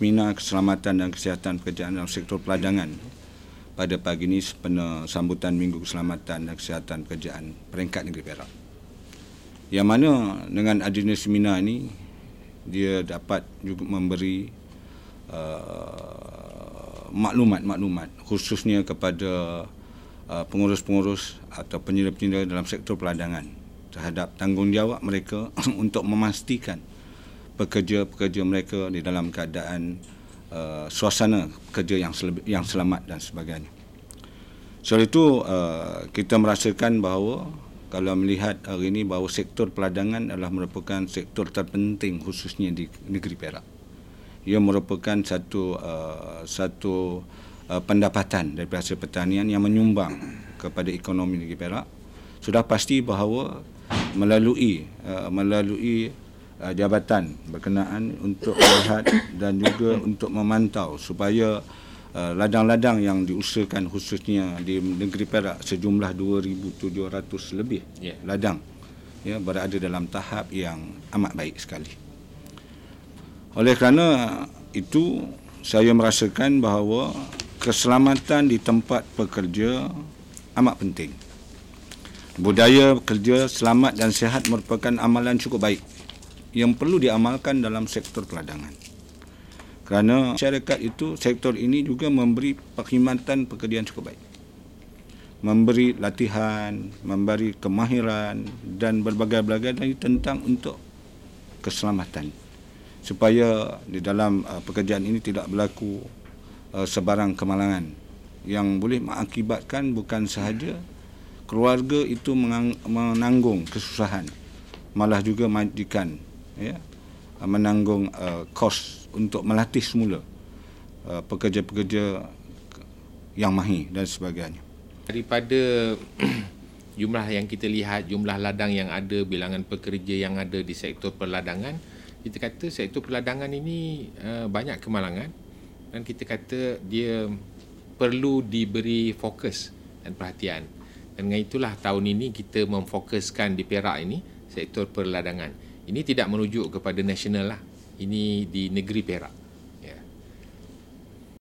pembina keselamatan dan kesihatan pekerjaan dalam sektor peladangan pada pagi ini sempena sambutan Minggu Keselamatan dan Kesihatan Pekerjaan peringkat negeri Perak. Yang mana dengan adanya seminar ini, dia dapat juga memberi uh, maklumat-maklumat khususnya kepada uh, pengurus-pengurus atau penyelidik-penyelidik dalam sektor peladangan terhadap tanggungjawab mereka untuk memastikan pekerja-pekerja mereka di dalam keadaan uh, suasana kerja yang sel- yang selamat dan sebagainya. Sebab itu uh, kita merasakan bahawa kalau melihat hari ini bahawa sektor peladangan adalah merupakan sektor terpenting khususnya di negeri Perak. Ia merupakan satu uh, satu uh, pendapatan dari hasil pertanian yang menyumbang kepada ekonomi negeri Perak. Sudah pasti bahawa melalui uh, melalui uh, jabatan berkenaan untuk melihat dan juga untuk memantau supaya uh, ladang-ladang yang diusahakan khususnya di negeri Perak sejumlah 2700 lebih yeah. ladang ya berada dalam tahap yang amat baik sekali. Oleh kerana itu saya merasakan bahawa keselamatan di tempat pekerja amat penting. Budaya kerja selamat dan sehat merupakan amalan cukup baik yang perlu diamalkan dalam sektor peladangan. Kerana syarikat itu, sektor ini juga memberi perkhidmatan pekerjaan cukup baik. Memberi latihan, memberi kemahiran dan berbagai-bagai lagi tentang untuk keselamatan. Supaya di dalam uh, pekerjaan ini tidak berlaku uh, sebarang kemalangan yang boleh mengakibatkan bukan sahaja keluarga itu menanggung kesusahan malah juga majikan ya, ah, menanggung uh, kos untuk melatih semula uh, pekerja-pekerja yang mahir dan sebagainya. Daripada jumlah yang kita lihat, jumlah ladang yang ada, bilangan pekerja yang ada di sektor perladangan, kita kata sektor perladangan ini uh, banyak kemalangan dan kita kata dia perlu diberi fokus dan perhatian. Dan dengan itulah tahun ini kita memfokuskan di Perak ini sektor perladangan. Ini tidak merujuk kepada nasional lah. Ini di negeri Perak.